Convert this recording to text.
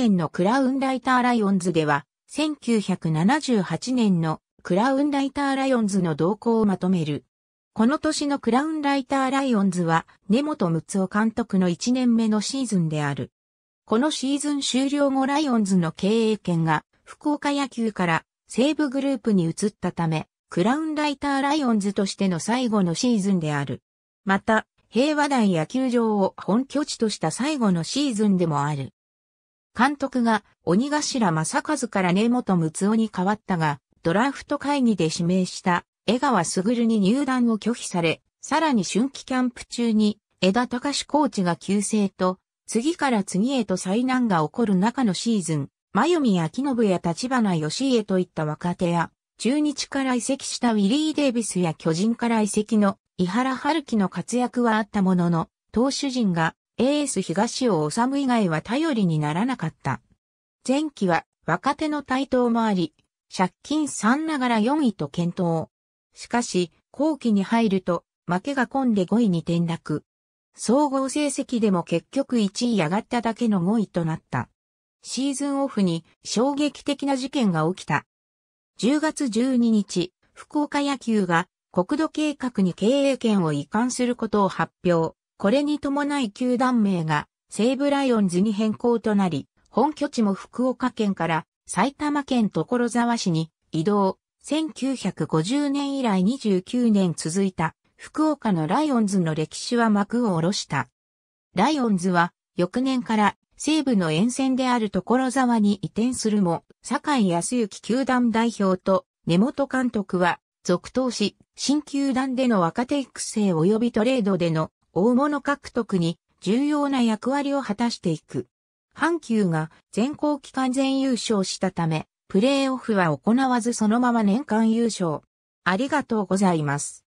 年のクラウンライターライオンズでは、1978年のクラウンライターライオンズの動向をまとめる。この年のクラウンライターライオンズは根本睦夫監督の1年目のシーズンである。このシーズン終了後ライオンズの経営権が福岡野球から西部グループに移ったため、クラウンライターライオンズとしての最後のシーズンである。また、平和台野球場を本拠地とした最後のシーズンでもある。監督が鬼頭正和から根本睦夫に変わったが、ドラフト会議で指名した江川卓に入団を拒否され、さらに春季キャンプ中に枝隆コーチが急性と、次から次へと災難が起こる中のシーズン、真由美明信や立花義家といった若手や、中日から移籍したウィリー・デイビスや巨人から移籍の伊原春樹の活躍はあったものの、投手陣がエース東尾治以外は頼りにならなかった。前期は若手の台頭もあり、借金3ながら4位と検討。しかし、後期に入ると、負けが込んで5位に転落。総合成績でも結局1位上がっただけの5位となった。シーズンオフに衝撃的な事件が起きた。10月12日、福岡野球が国土計画に経営権を移管することを発表。これに伴い球団名が西武ライオンズに変更となり、本拠地も福岡県から埼玉県所沢市に移動、1950年以来29年続いた福岡のライオンズの歴史は幕を下ろした。ライオンズは翌年から西部の沿線である所沢に移転するも、井康之球団代表と根本監督は続投し、新球団での若手育成及びトレードでの大物獲得に重要な役割を果たしていく。阪急が全校期間全優勝したため、プレーオフは行わずそのまま年間優勝。ありがとうございます。